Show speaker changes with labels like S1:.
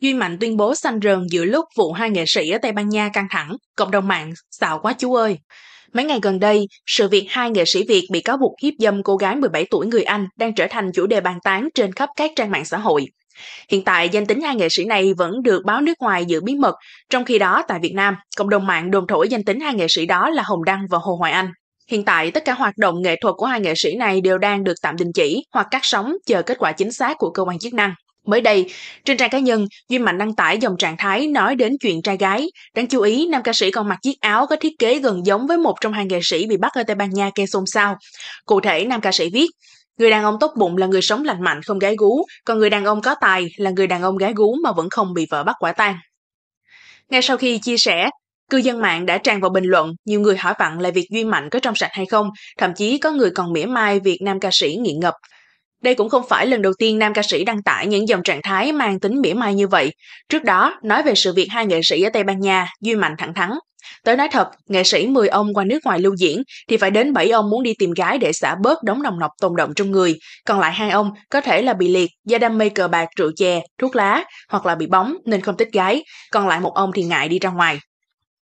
S1: Duy Mạnh tuyên bố xanh rờn giữa lúc vụ hai nghệ sĩ ở Tây Ban Nha căng thẳng, cộng đồng mạng xạo quá chú ơi. Mấy ngày gần đây, sự việc hai nghệ sĩ Việt bị cáo buộc hiếp dâm cô gái 17 tuổi người Anh đang trở thành chủ đề bàn tán trên khắp các trang mạng xã hội. Hiện tại, danh tính hai nghệ sĩ này vẫn được báo nước ngoài giữ bí mật, trong khi đó tại Việt Nam, cộng đồng mạng đồn thổi danh tính hai nghệ sĩ đó là Hồng Đăng và Hồ Hoài Anh. Hiện tại, tất cả hoạt động nghệ thuật của hai nghệ sĩ này đều đang được tạm đình chỉ hoặc cắt sóng chờ kết quả chính xác của cơ quan chức năng. Mới đây, trên trang cá nhân, Duy Mạnh đăng tải dòng trạng thái nói đến chuyện trai gái. Đáng chú ý, nam ca sĩ còn mặc chiếc áo có thiết kế gần giống với một trong hai nghệ sĩ bị bắt ở Tây Ban Nha gây xôn xao. Cụ thể, nam ca sĩ viết, Người đàn ông tốt bụng là người sống lành mạnh không gái gú, còn người đàn ông có tài là người đàn ông gái gú mà vẫn không bị vợ bắt quả tang. Ngay sau khi chia sẻ, cư dân mạng đã tràn vào bình luận, nhiều người hỏi vặn là việc Duy Mạnh có trong sạch hay không, thậm chí có người còn mỉa mai việc nam ca sĩ nghiện ngập. Đây cũng không phải lần đầu tiên nam ca sĩ đăng tải những dòng trạng thái mang tính mỉa mai như vậy. Trước đó, nói về sự việc hai nghệ sĩ ở Tây Ban Nha, Duy Mạnh thẳng thắn. Tới nói thật, nghệ sĩ 10 ông qua nước ngoài lưu diễn thì phải đến 7 ông muốn đi tìm gái để xả bớt đống nồng nọc tồn động trong người, còn lại hai ông có thể là bị liệt do đam mê cờ bạc, rượu chè, thuốc lá hoặc là bị bóng nên không thích gái, còn lại một ông thì ngại đi ra ngoài.